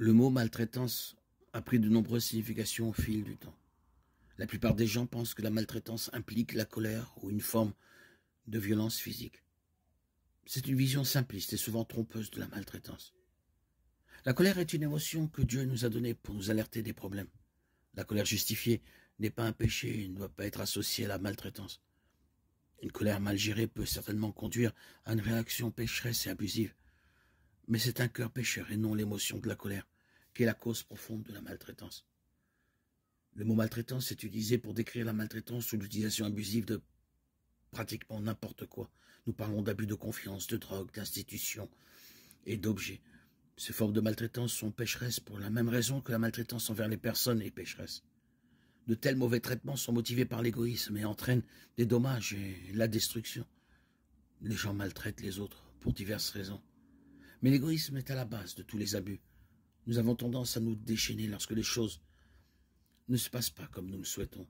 Le mot maltraitance a pris de nombreuses significations au fil du temps. La plupart des gens pensent que la maltraitance implique la colère ou une forme de violence physique. C'est une vision simpliste et souvent trompeuse de la maltraitance. La colère est une émotion que Dieu nous a donnée pour nous alerter des problèmes. La colère justifiée n'est pas un péché et ne doit pas être associée à la maltraitance. Une colère mal gérée peut certainement conduire à une réaction pécheresse et abusive mais c'est un cœur pécheur et non l'émotion de la colère qui est la cause profonde de la maltraitance. Le mot maltraitance est utilisé pour décrire la maltraitance ou l'utilisation abusive de pratiquement n'importe quoi. Nous parlons d'abus de confiance, de drogue, d'institutions et d'objets. Ces formes de maltraitance sont pécheresses pour la même raison que la maltraitance envers les personnes est pécheresse. De tels mauvais traitements sont motivés par l'égoïsme et entraînent des dommages et la destruction. Les gens maltraitent les autres pour diverses raisons. Mais l'égoïsme est à la base de tous les abus. Nous avons tendance à nous déchaîner lorsque les choses ne se passent pas comme nous le souhaitons.